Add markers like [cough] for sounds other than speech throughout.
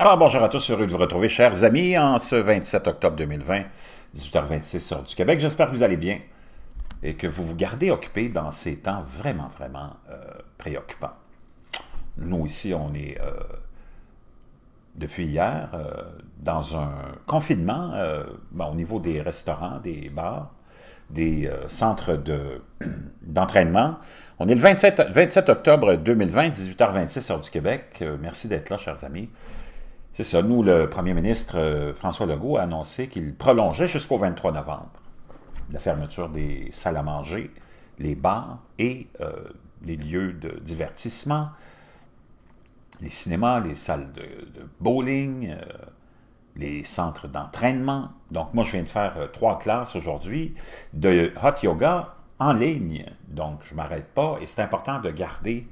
Alors bonjour à tous, heureux de vous retrouver, chers amis, en ce 27 octobre 2020, 18h26 heure du Québec. J'espère que vous allez bien et que vous vous gardez occupé dans ces temps vraiment, vraiment euh, préoccupants. Nous ici, on est euh, depuis hier euh, dans un confinement au niveau des restaurants, des bars, des centres [clears throat] d'entraînement. on est le 27, 27 octobre 2020, 18h26 heure du Québec. merci d'être là, chers amis. C'est ça. Nous, le premier ministre euh, François Legault a annoncé qu'il prolongeait jusqu'au 23 novembre la fermeture des salles à manger, les bars et euh, les lieux de divertissement, les cinémas, les salles de, bowling, euh, les centres d'entraînement. Donc, moi, je viens de faire trois classes aujourd'hui de hot yoga en ligne. Donc, je ne m'arrête pas et c'est important de garder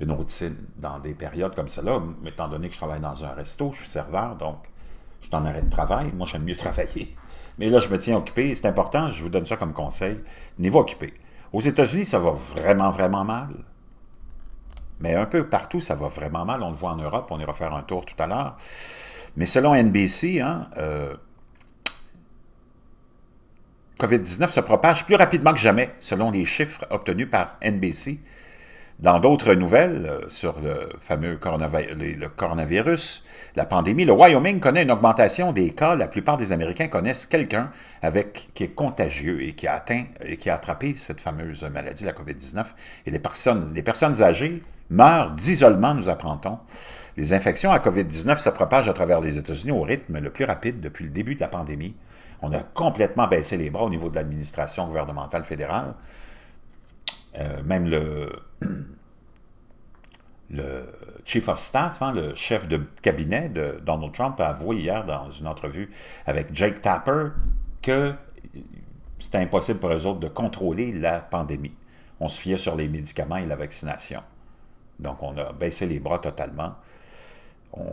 une routine dans des périodes comme cela, Étant donné que je travaille dans un resto, je suis serveur, donc je suis en arrêt de travail. Moi, j'aime mieux [laughs] travailler. Mais là, je me tiens occupé. C'est important, je vous donne ça comme conseil. Niveau occupé. Aux États-Unis, ça va vraiment, vraiment mal. Mais un peu partout, ça va vraiment mal. On le voit en Europe, on ira faire un tour tout à l'heure. Mais selon NBC, hein, euh, COVID-19 se propage plus rapidement que jamais, selon les chiffres obtenus par NBC dans d'autres nouvelles euh, sur le fameux coronavirus, la pandémie, le Wyoming connaît une augmentation des cas. La plupart des Américains connaissent quelqu'un avec qui est contagieux et qui a atteint et qui a attrapé cette fameuse maladie, la COVID-19. Et les personnes, les personnes âgées meurent d'isolement, nous apprendons. Les infections à COVID-19 se propagent à travers les États-Unis au rythme le plus rapide depuis le début de la pandémie. On a complètement baissé les bras au niveau de l'administration gouvernementale fédérale. Euh, même [clears throat] le, chief of staff, hein, le chef de cabinet de Donald Trump, a avoué hier dans une entrevue avec Jake Tapper que c'était impossible pour eux autres de contrôler la pandémie. On se fiait sur les médicaments et la vaccination. Donc, on a baissé les bras totalement. on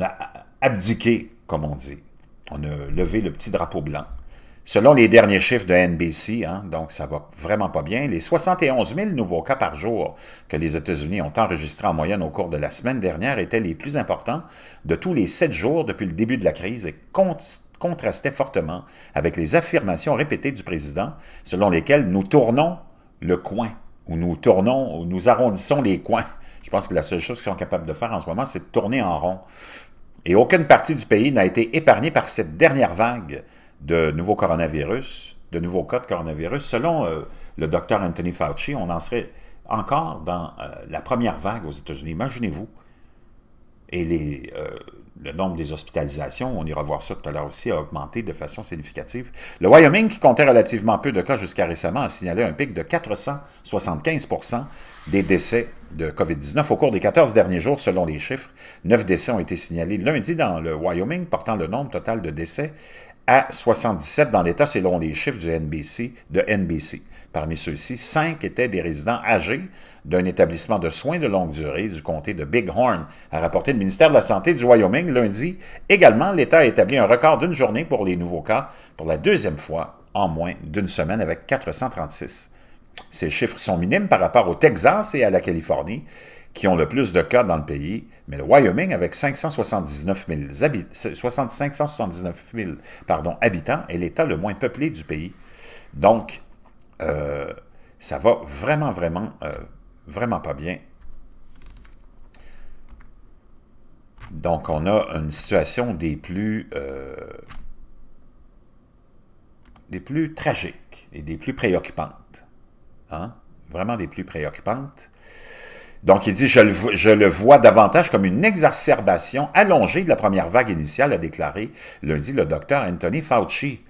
a abdiqué, comme on dit. On a levé le petit drapeau blanc. Selon les derniers chiffres de NBC, hein, donc ça va vraiment pas bien, les 71 000 nouveaux cas par jour que les États-Unis ont enregistrés en moyenne au cours de la semaine dernière étaient les plus importants de tous les sept jours depuis le début de la crise et contrastaient fortement avec les affirmations répétées du président selon lesquelles nous tournons le coin, ou nous tournons, ou nous arrondissons les coins. Je pense que la seule chose qu'ils sont capables de faire en ce moment, c'est de tourner en rond. Et aucune partie du pays n'a été épargnée par cette dernière vague de nouveaux coronavirus, de nouveaux cas de coronavirus, selon euh, le docteur Anthony Fauci, on en serait encore dans euh, la première vague aux États-Unis. Imaginez-vous. Et euh, le nombre des hospitalisations, on ira voir ça tout à l'heure aussi, a augmenté de façon significative. Le Wyoming, qui comptait relativement peu de cas jusqu'à récemment, a signalé un pic de 475 des décès de COVID-19 au cours des 14 derniers jours, selon les chiffres. Neuf décès ont été signalés lundi dans le Wyoming, portant le nombre total de décès à 77 dans l'État, selon les chiffres du NBC, de NBC. Parmi ceux-ci, cinq étaient des résidents âgés d'un établissement de soins de longue durée du comté de Bighorn, a rapporté le ministère de la Santé du Wyoming lundi. Également, l'État a établi un record d'une journée pour les nouveaux cas pour la deuxième fois en moins d'une semaine avec 436. Ces chiffres sont minimes par rapport au Texas et à la Californie, qui ont le plus de cas dans le pays, mais le Wyoming, avec 579 000, pardon, habitants, est l'État le moins peuplé du pays. Donc, euh, ça va vraiment, vraiment, euh, vraiment pas bien. Donc, on a une situation des plus, euh, des plus tragiques et des plus préoccupantes. Hein, vraiment des plus préoccupantes. Donc, il dit, je le, je le, vois davantage comme une exacerbation allongée de la première vague initiale, a déclaré lundi le docteur Anthony Fauci.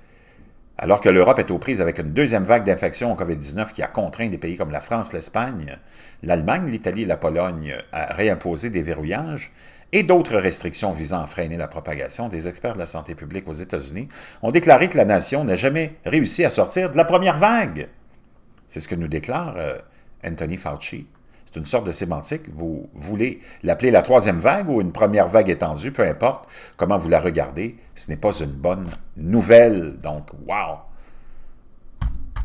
Alors que l'Europe est aux prises avec une deuxième vague d'infection au COVID-19 qui a contraint des pays comme la France, l'Espagne, l'Allemagne, l'Italie et la Pologne à réimposer des verrouillages et d'autres restrictions visant à freiner la propagation, des experts de la santé publique aux États-Unis ont déclaré que la nation n'a jamais réussi à sortir de la première vague. C'est ce que nous déclare euh, Anthony Fauci. C'est une sorte de sémantique. Vous voulez l'appeler la troisième vague ou une première vague étendue, peu importe comment vous la regardez, ce n'est pas une bonne nouvelle. Donc, wow!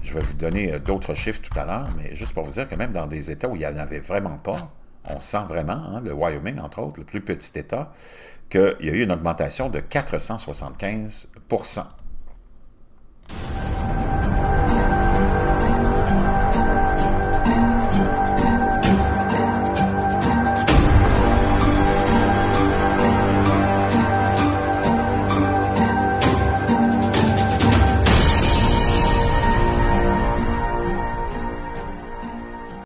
Je vais vous donner euh, d'autres chiffres tout à l'heure, mais juste pour vous dire que même dans des États où il n'y en avait vraiment pas, on sent vraiment, hein, le Wyoming entre autres, le plus petit État, qu'il y a eu une augmentation de 475